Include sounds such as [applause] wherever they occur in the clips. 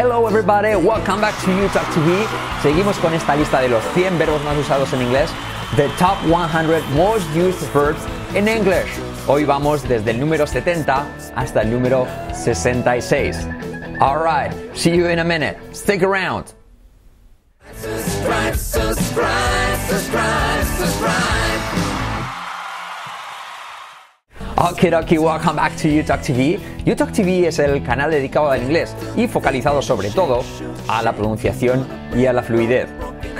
Hello everybody, welcome back to YouTube TV. Seguimos con esta lista de los 100 verbos más usados en inglés, the top 100 most used verbs in English. Hoy vamos desde el número 70 hasta el número 66. All right, see you in a minute. Stick around. Ok, ok, welcome back to YouTube TV. Utah TV es el canal dedicado al inglés y focalizado sobre todo a la pronunciación y a la fluidez.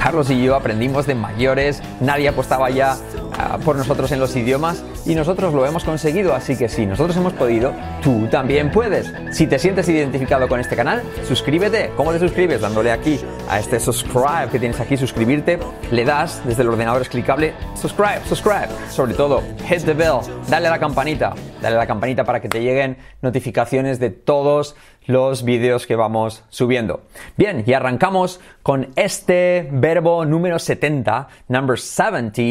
Carlos y yo aprendimos de mayores, nadie apostaba ya ah, por nosotros en los idiomas y nosotros lo hemos conseguido, así que si nosotros hemos podido, tú también puedes. Si te sientes identificado con este canal, suscríbete. ¿Cómo te suscribes? Dándole aquí a este subscribe que tienes aquí, suscribirte, le das desde el ordenador es clicable, subscribe, subscribe. Sobre todo, hit the bell, dale a la campanita, dale a la campanita para que te lleguen notificaciones de todos los vídeos que vamos subiendo. Bien, y arrancamos con este verbo número 70, number 70,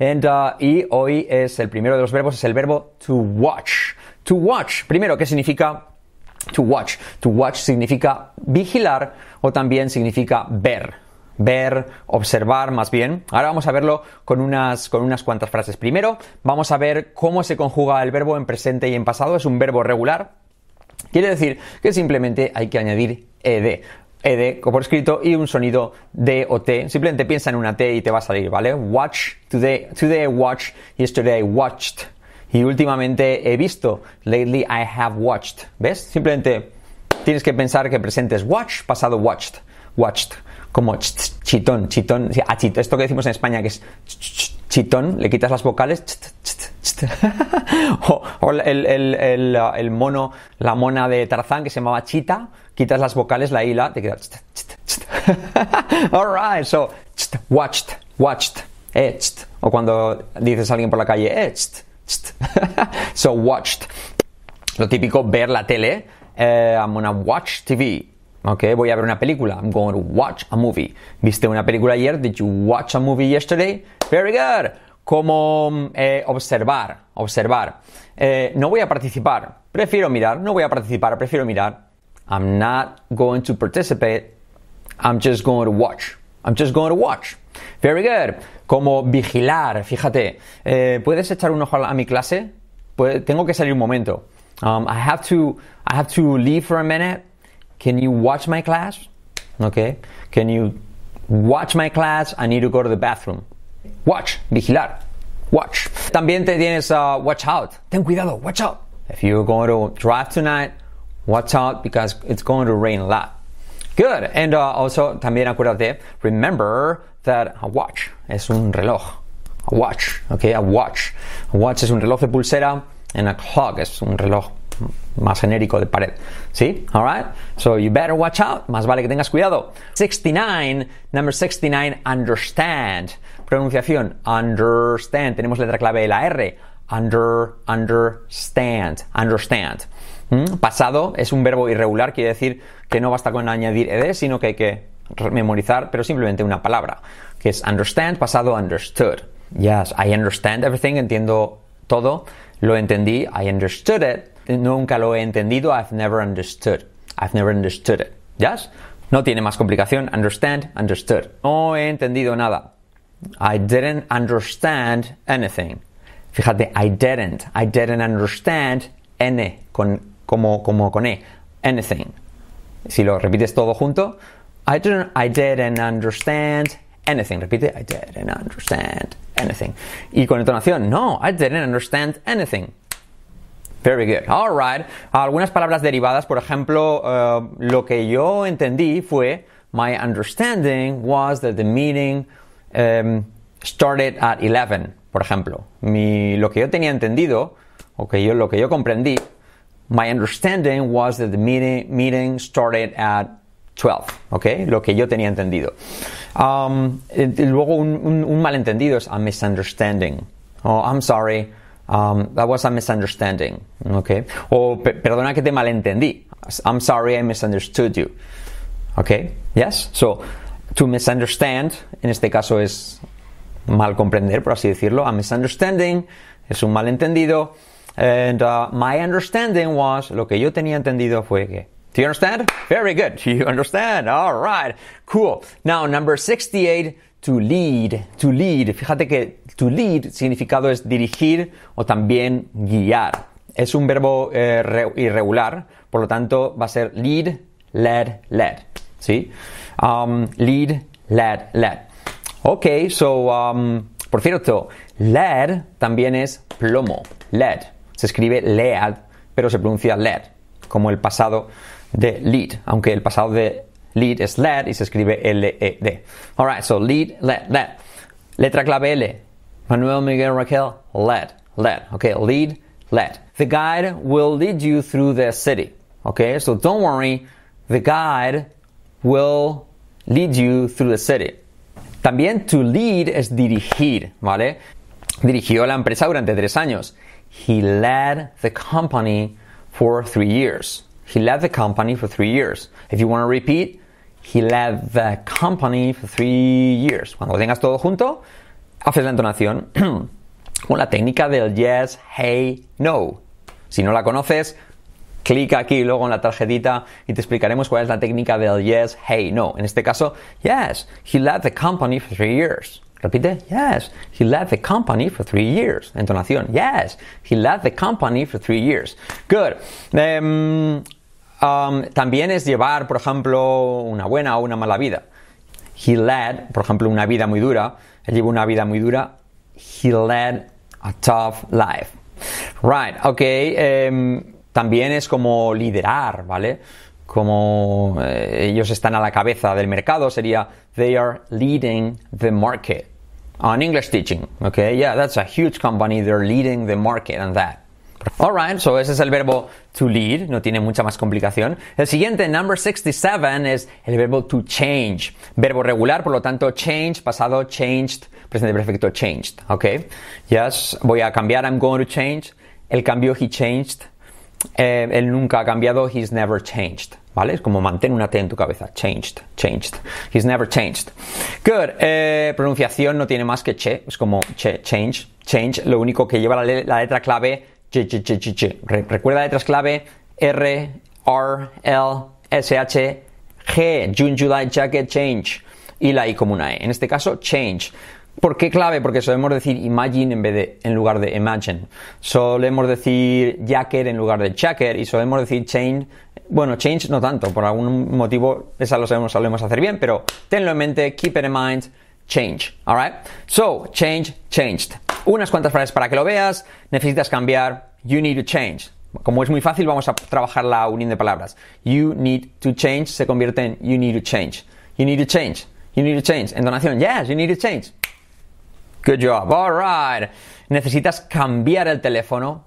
and, uh, y hoy es el primero de los verbos es el verbo to watch. To watch, primero, ¿qué significa to watch? To watch significa vigilar o también significa ver ver, observar más bien. Ahora vamos a verlo con unas, con unas cuantas frases. Primero, vamos a ver cómo se conjuga el verbo en presente y en pasado. Es un verbo regular. Quiere decir que simplemente hay que añadir ed. ED por escrito y un sonido D o T. Simplemente piensa en una T y te va a salir, ¿vale? Watch, today, today I watched, yesterday I watched. Y últimamente he visto, lately I have watched. ¿Ves? Simplemente tienes que pensar que presentes watch, pasado watched, watched. Como chitón, chitón, ah, esto que decimos en España que es chitón, le quitas las vocales, o, el, el mono, la mona de Tarzán que se llamaba chita, quitas las vocales, la hila, te queda. [laughs] Alright, so watched, watched, etched. Eh, o cuando dices a alguien por la calle, etched, eh, [laughs] so watched. Lo típico, ver la tele. Eh, I'm gonna watch TV. Ok, voy a ver una película. I'm going to watch a movie. ¿Viste una película ayer? Did you watch a movie yesterday? Very good. Como observar, observar. no voy a participar. Prefiero mirar. No voy a participar. Prefiero mirar. I'm not going to participate. I'm just going to watch. I'm just going to watch. Very good. Como vigilar, fíjate. Eh, ¿Puedes echar un ojo a mi clase? Pues tengo que salir un momento. Um, I have to I have to leave for a minute. Can you watch my class? Okay. Can you watch my class? I need to go to the bathroom. Watch, vigilar. Watch. También te tienes uh, watch out. Ten cuidado, watch out. If you're going to drive tonight, Watch out because it's going to rain a lot. Good. And uh, also, también acuérdate, remember that a watch es un reloj. A watch, okay, a watch. A watch es un reloj de pulsera and a clock es un reloj más genérico de pared. ¿Sí? right? So you better watch out. Más vale que tengas cuidado. 69, number 69, understand. Pronunciación, understand. Tenemos letra clave de la R. Under, understand, understand. ¿Mm? Pasado es un verbo irregular, quiere decir que no basta con añadir ed, sino que hay que memorizar, pero simplemente una palabra, que es understand, pasado understood. Yes, I understand everything, entiendo todo, lo entendí, I understood it, nunca lo he entendido, I've never understood. I've never understood it. Yes? No tiene más complicación, understand, understood. No he entendido nada. I didn't understand anything. Fíjate, I didn't, I didn't understand N con como, como con E. Anything. Si lo repites todo junto, I didn't, I didn't understand anything. Repite, I didn't understand anything. Y con entonación, no, I didn't understand anything. Very good. All right. Algunas palabras derivadas, por ejemplo, eh, lo que yo entendí fue, my understanding was that the meeting em, started at 11, por ejemplo. Mi, lo que yo tenía entendido, o que yo, lo que yo comprendí, My understanding was that the meeting, started at 12, ¿ok? Lo que yo tenía entendido. Um, luego un, malentendido es a misunderstanding. Oh, I'm sorry, um, that was a misunderstanding, ¿ok? O perdona que te malentendí. I'm sorry I misunderstood you. ¿Ok? Yes? So, to misunderstand, en este caso es mal comprender, por así decirlo. A misunderstanding es un malentendido. And uh, my understanding was, lo que yo tenía entendido fue que Do you understand? Very good. [laughs] You understand. All right. Cool. Now, number 68, to lead. To lead. Fíjate que to lead significado es dirigir o también guiar. Es un verbo eh, irregular, por lo tanto va a ser lead, led, led. ¿Sí? Um, lead, led, led. Ok, so, um, por cierto, lead también es plomo. Led se escribe lead, pero se pronuncia led, como el pasado de lead, aunque el pasado de lead es led y se escribe L-E-D. Alright, so lead, led, led. Letra clave L. Manuel Miguel Raquel, led, led. Okay, lead, led. The guide will lead you through the city. Okay, so don't worry, the guide will lead you through the city. También to lead es dirigir, ¿vale? Dirigió la empresa durante tres años he led the company for three years. He led the company for three years. If you want to repeat, he led the company for three years. Cuando lo tengas todo junto, haces la entonación [clears throat] con la técnica del yes, hey, no. Si no la conoces, clic aquí luego en la tarjetita y te explicaremos cuál es la técnica del yes, hey, no. En este caso, yes, he led the company for three years. Repite, yes, he led the company for three years. Entonación, yes, he led the company for three years. Good. Em, um, también es llevar, por ejemplo, una buena o una mala vida. He led, por ejemplo, una vida muy dura. Él llevó una vida muy dura. He led a tough life. Right, ok. Em, también es como liderar, ¿vale? como eh, ellos están a la cabeza del mercado, sería they are leading the market. On English teaching, okay, yeah, that's a huge company, they're leading the market and that. Alright, so ese es el verbo to lead, no tiene mucha más complicación. El siguiente, number 67, es el verbo to change. Verbo regular, por lo tanto, change, pasado, changed, presente perfecto, changed. okay? yes, voy a cambiar, I'm going to change. El cambio, he changed. Eh, él nunca ha cambiado, he's never changed. ¿Vale? Es como mantén una T en tu cabeza. Changed, changed. He's never changed. Good. Eh, pronunciación no tiene más que che. Es como che, change, change. Lo único que lleva la, letra clave, che, che, che, che, che. recuerda letras clave R, R, L, S, H, G. June, July, jacket, change. Y la I como una E. En este caso, change. ¿Por qué clave? Porque solemos decir imagine en, vez de, en lugar de imagine. Solemos decir jacker en lugar de checker y solemos decir change. Bueno, change no tanto, por algún motivo esa lo sabemos, solemos hacer bien, pero tenlo en mente, keep it in mind, change. Alright? So, change, changed. Unas cuantas frases para que lo veas. Necesitas cambiar. You need to change. Como es muy fácil, vamos a trabajar la unión de palabras. You need to change se convierte en you need to change. You need to change. You need to change. Entonación, yes, you need to change. Good job. All right. Necesitas cambiar el teléfono.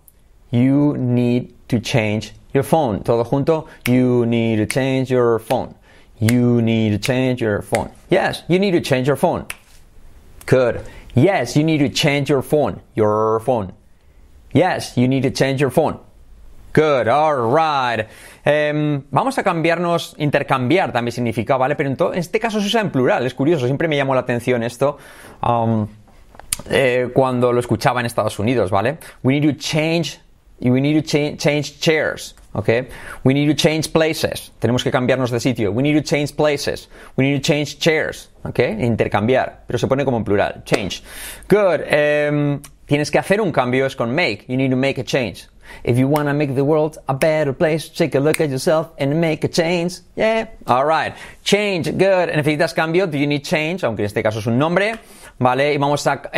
You need to change your phone. Todo junto. You need to change your phone. You need to change your phone. Yes, you need to change your phone. Good. Yes, you need to change your phone. Your phone. Yes, you need to change your phone. Good, alright. Eh, em, vamos a cambiarnos, intercambiar también significa, ¿vale? Pero en, en este caso se usa en plural, es curioso, siempre me llamó la atención esto. Um, eh, cuando lo escuchaba en Estados Unidos, ¿vale? We need to change, we need to change chairs, ¿ok? We need to change places, tenemos que cambiarnos de sitio. We need to change places, we need to change chairs, ¿ok? E intercambiar, pero se pone como en plural, change. Good, em, tienes que hacer un cambio, es con make, you need to make a change. If you want to make the world a better place, take a look at yourself and make a change. Yeah. All right. Change. Good. ¿Necesitas cambio? Do you need change? Aunque en este caso es un nombre. ¿Vale? Y eh,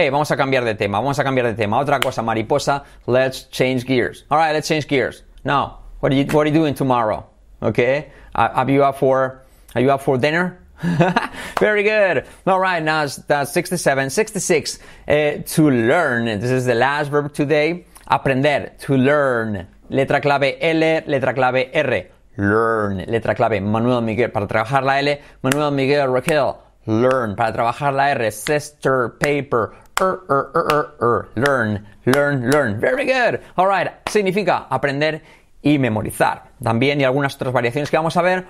vamos a, cambiar de tema. Vamos a cambiar de tema. Otra cosa, mariposa. Let's change gears. All right. let's change gears. Now, what are you, doing tomorrow? Okay? Uh, are you up for, are you up for dinner? [laughs] Very good. All right, now that's 67. 66. to learn. This is the last verb today. Aprender, to learn. Letra clave L, letra clave R. Learn. Letra clave Manuel Miguel para trabajar la L. Manuel Miguel Raquel. Learn. Para trabajar la R. Sister, paper. Er, er, er, learn. Learn. Learn. Very good. All Significa aprender y memorizar. También y algunas otras variaciones que vamos a ver.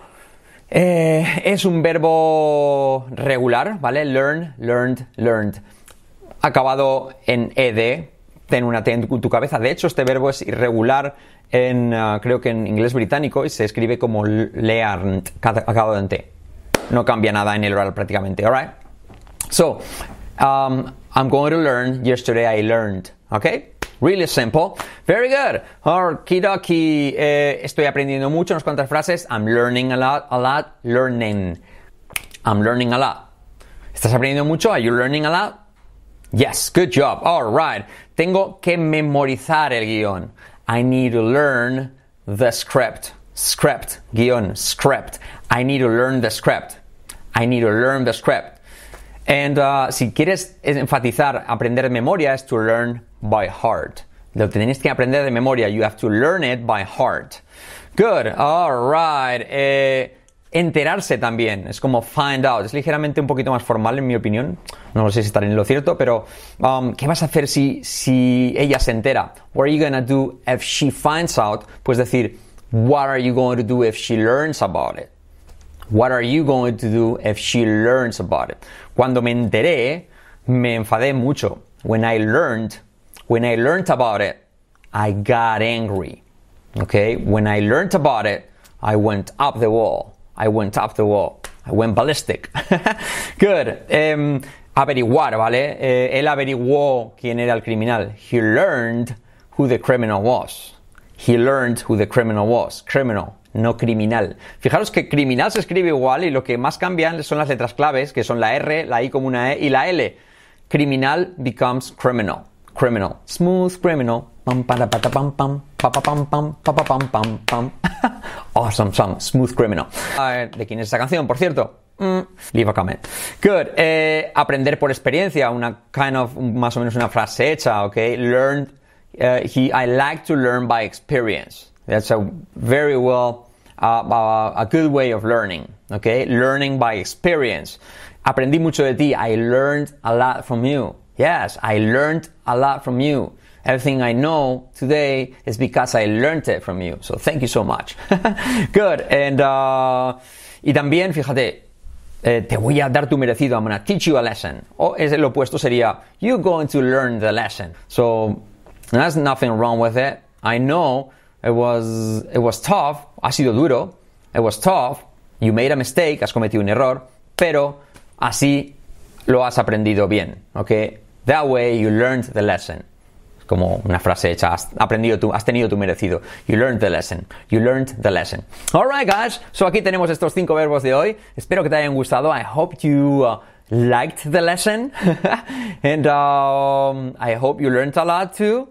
Eh, es un verbo regular, ¿vale? Learn, learned, learned. Acabado en ed, ten una T en tu cabeza. De hecho, este verbo es irregular en, ah, creo que en inglés británico y se escribe como learned, acabado en T. No cambia nada en el oral prácticamente, alright? So, um, I'm going to learn. Yesterday I learned, okay? Really simple. Very good. Okidoki. Eh, estoy aprendiendo mucho, unas cuantas frases. I'm learning a lot, a lot, learning. I'm learning a lot. ¿Estás aprendiendo mucho? Are you learning a lot? Yes, good job. All right. Tengo que memorizar el guión. I need to learn the script. Script, guión, script. I need to learn the script. I need to learn the script. And uh, si quieres enfatizar aprender de memoria es to learn by heart. Lo tenéis que aprender de memoria. You have to learn it by heart. Good. All right. Eh, enterarse también. Es como find out. Es ligeramente un poquito más formal, en mi opinión. No sé si estaré en lo cierto, pero um, ¿qué vas a hacer si, si ella se entera? What are you gonna do if she finds out? Pues decir, what are you going to do if she learns about it? What are you going to do if she learns about it? Cuando me enteré, me enfadé mucho. When I learned, when I learned about it, I got angry. Okay? When I learned about it, I went up the wall. I went up the wall. I went ballistic. [laughs] Good. Em, averiguar, ¿vale? Eh, él averiguó quién era el criminal. He learned who the criminal was. He learned who the criminal was. Criminal, no criminal. Fijaros que criminal se escribe igual y lo que más cambian son las letras claves, que son la R, la I como una E y la L. Criminal becomes criminal. Criminal. Smooth criminal. Pam, pam, pa, pam, pam, pam, pam, pam. awesome song, Smooth Criminal. ¿de quién es esta canción, por cierto? Mm, leave a comment. Good. Eh, aprender por experiencia, una kind of, más o menos una frase hecha, ¿ok? Learn, eh, he, I like to learn by experience. That's a very well, a good way of learning, ¿ok? Learning by experience. Aprendí mucho de ti. I learned a lot from you. Yes, I learned a lot from you. Everything I know today is because I learned it from you. So thank you so much. [laughs] Good. And, uh, y también, fíjate, eh, te voy a dar tu merecido. I'm going teach you a lesson. O es el opuesto sería, you're going to learn the lesson. So there's nothing wrong with it. I know it was, it was tough. Ha sido duro. It was tough. You made a mistake. Has cometido un error. Pero así lo has aprendido bien. Okay. That way you learned the lesson como una frase hecha, has aprendido tú, has tenido tu merecido. You learned the lesson. You learned the lesson. Alright, guys. So aquí tenemos estos cinco verbos de hoy. Espero que te hayan gustado. I hope you uh, liked the lesson. [laughs] and um, I hope you learned a lot too.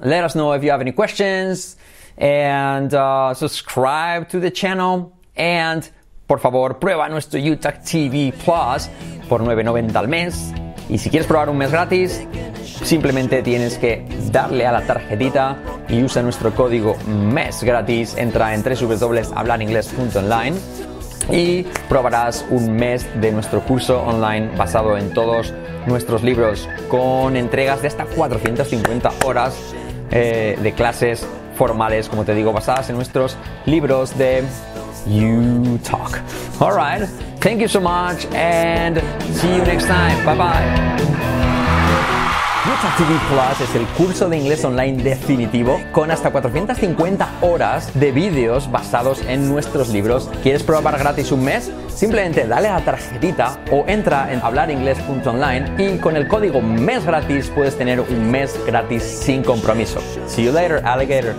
Let us know if you have any questions. And uh, subscribe to the channel. And por favor, prueba nuestro YouTube TV Plus por 9.90 al mes. Y si quieres probar un mes gratis, Simplemente tienes que darle a la tarjetita y usa nuestro código MES gratis. Entra en www.hablaringles.online y probarás un mes de nuestro curso online basado en todos nuestros libros con entregas de hasta 450 horas eh, de clases formales, como te digo, basadas en nuestros libros de You Talk. All right. Thank you so much and see you next time. Bye bye. Inglés Plus es el curso de inglés online definitivo con hasta 450 horas de vídeos basados en nuestros libros. ¿Quieres probar gratis un mes? Simplemente dale a la tarjetita o entra en hablaringlés.online y con el código mes gratis puedes tener un mes gratis sin compromiso. See you later, alligator.